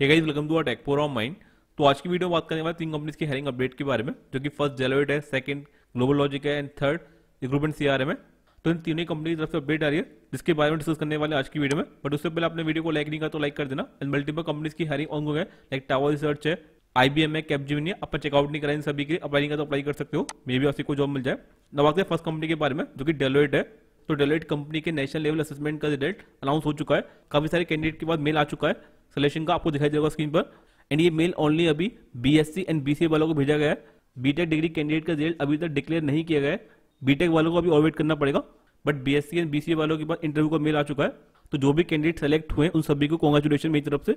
hey guys welcome to tech for of mind तो आज की वीडियो में बात करने वाले तीन कंपनीज के हेरिंग अपडेट के बारे में जो कि फर्स्ट जेलोइट है सेकंड ग्लोबल लॉजिक है एंड थर्ड रिक्रूटमेंट सीआरएम है तो इन तीनों कंपनी की तरफ से अपडेट आ रही है जिसके बारे में डिस्कस करने वाले आज की वीडियो में बट उससे पहले आपने वीडियो को लाइक नहीं कर तो लाइक कर देना एंड मल्टीपल कंपनीज की हेरिंग ऑन है लाइक टावर रिसर्च है आईबीएम है कैपजिमिनी आप चेकआउट नहीं करा सभी के अप्लाई नहीं तो अप्लाई कर सकते हो मे भी आपसे कोई जॉब मिल जाए ना बात फर्स्ट कंपनी के बारे में जो कि डेलोइट है तो डेलोइट कंपनी के नेशनल लेवल असेसमेंट का रिजल्ट अनाउंस हो चुका है काफी सारे कैंडिडेट के बाद मेल आ चुका है सिलेक्शन का आपको दिखाई देगा स्क्रीन पर एंड ये मेल ओनली अभी बीएससी एंड बीसीए वालों को भेजा गया है बीटेक डिग्री कैंडिडेट का रिजल्ट अभी तक डिक्लेयर नहीं किया गया है बीटेक वालों को अभी और वेट करना पड़ेगा बट बीएससी एंड बीसीए वालों के पास इंटरव्यू का मेल आ चुका है तो जो भी कैंडिडेट सेलेक्ट हुए उन सभी को कॉन्ग्रेचुलेशन मेरी तरफ से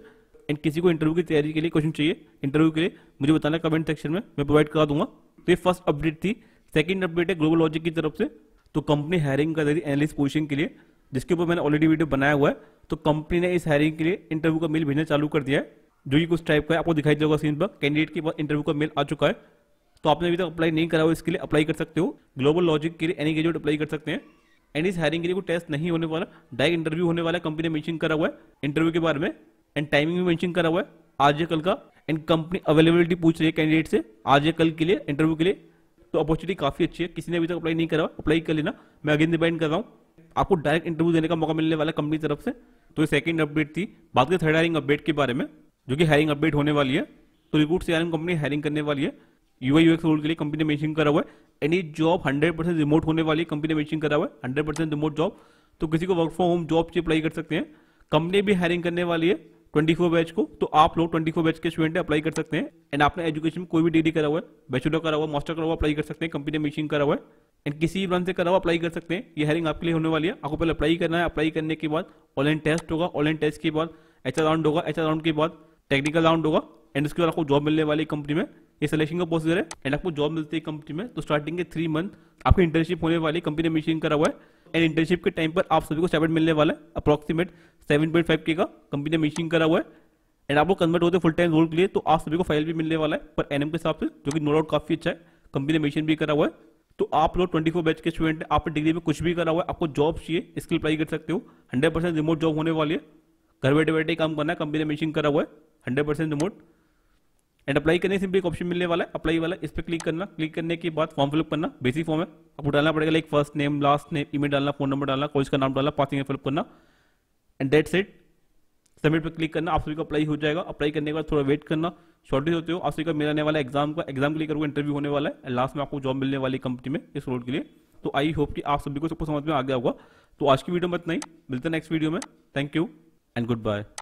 एंड किसी को इंटरव्यू की तैयारी के लिए क्वेश्चन चाहिए इंटरव्यू के लिए मुझे बताना कमेंट सेक्शन में मैं प्रोवाइड करा दूंगा तो ये फर्स्ट अपडेट थी सेकेंड अपडेट है ग्लोबल लॉजिक की तरफ से तो कंपनी हायरिंग कर रही एनालिस्ट पोजिशन के लिए जिसके ऊपर मैंने ऑलरेडी वीडियो बनाया हुआ है तो कंपनी ने इस हायरिंग के लिए इंटरव्यू का मेल भेजना चालू कर दिया है जो कि कुछ टाइप का आपको दिखाई देगा सीन पर कैंडिडेट के पास इंटरव्यू का मेल आ चुका है तो आपने अभी तक अप्लाई नहीं करा हो इसके लिए अप्लाई कर सकते हो ग्लोबल लॉजिक के लिए एनी ग्रेजुएट अप्लाई कर सकते हैं एंड इस हायरिंग के लिए कोई टेस्ट नहीं होने वाला डायरेक्ट इंटरव्यू होने वाला कंपनी ने मैंशन करा हुआ है इंटरव्यू के बारे में एंड टाइमिंग भी मैंशन करा हुआ है आज या कल का एंड कंपनी अवेलेबिलिटी पूछ रही है कैंडिडेट से आज या कल के लिए इंटरव्यू के लिए तो अपॉर्चुनिटी काफी अच्छी है किसी ने अभी तक अप्लाई नहीं करा अप्लाई कर लेना मैं अगेन डिपेंड कर रहा हूँ आपको डायरेक्ट इंटरव्यू देने का मौका मिलने वाला कंपनी तरफ से तो ये सेकंड अपडेट थी बात करें थर्ड हायरिंग अपडेट के बारे में जो कि हायरिंग अपडेट होने वाली है तो रिक्रूट सी कंपनी हायरिंग करने वाली है यू आई रोल के लिए कंपनी ने मेंशन करा हुआ है any job hundred percent remote होने वाली है कंपनी ने मेंशन करा हुआ है हंड्रेड परसेंट रिमोट जॉब तो किसी को वर्क फ्रॉम होम जॉब से अप्लाई कर सकते हैं कंपनी भी हायरिंग करने वाली है 24 बैच को तो आप लोग 24 बैच के स्टूडेंट अप्लाई कर सकते हैं एंड आपने एजुकेशन कोई भी डिग्री करा हुआ है बैचलर करा हुआ मास्टर करा हुआ अप्लाई कर सकते हैं कंपनी ने मेंशन करा हुआ है एंड किसी भी ब्रांच से कराओ अप्लाई कर सकते हैं ये हेरिंग आपके लिए होने वाली है आपको पहले अप्लाई करना है अप्लाई करने के बाद ऑनलाइन टेस्ट होगा ऑनलाइन टेस्ट के बाद एच राउंड होगा एच राउंड के बाद टेक्निकल राउंड होगा एंड उसके बाद आपको जॉब मिलने वाली कंपनी में ये सिलेक्शन का प्रोसीजर है एंड आपको जॉब मिलती है कंपनी में तो स्टार्टिंग के थ्री मंथ आपकी इंटर्नशिप होने वाली कंपनी ने मिशन करा हुआ है एंड इंटर्नशिप के टाइम पर आप सभी को सेवन मिलने वाला है अप्रॉक्सीमेट सेवन पॉइंट फाइव के का कंपनी ने मिशन करा हुआ है एंड आपको कन्वर्ट होते फुल टाइम रोल के लिए तो आप सभी को फाइल भी मिलने वाला है पर एनएम के हिसाब से जो कि नो डाउट काफी अच्छा है कंपनी ने मिशन भी करा हुआ है तो आप लोग 24 बैच के स्टूडेंट हैं आपने डिग्री में कुछ भी करा हुआ है आपको जॉब चाहिए स्किल अप्लाई कर सकते हो 100 परसेंट रिमोट जॉब होने वाली है घर बैठे बैठे काम करना है कंपनी ने मैचिंग करा हुआ है hundred percent remote and apply करने से भी एक ऑप्शन मिलने वाला है अप्लाई वाला इस पर क्लिक करना क्लिक करने के बाद फॉर्म फिलअप करना बेसिक फॉर्म है आपको डालना पड़ेगा like first name last name email डालना फोन नंबर डालना कॉलेज का नाम डालना पासिंग फिलअप करना एंड डेट सेट सबमिट पर क्लिक करना आप सभी का अप्लाई हो जाएगा अप्लाई करने के बाद थोड़ा वेट करना शॉर्टेज होते हो आप सभी का मेरा आने वाला एग्जाम का एग्जाम के लिए करूँगा इंटरव्यू होने वाला है लास्ट में आपको जॉब मिलने वाली कंपनी में इस रोड के लिए तो आई होप कि आप सभी को सबको समझ में आ गया होगा तो आज की वीडियो में इतना ही मिलते हैं नेक्स्ट वीडियो में thank you and good bye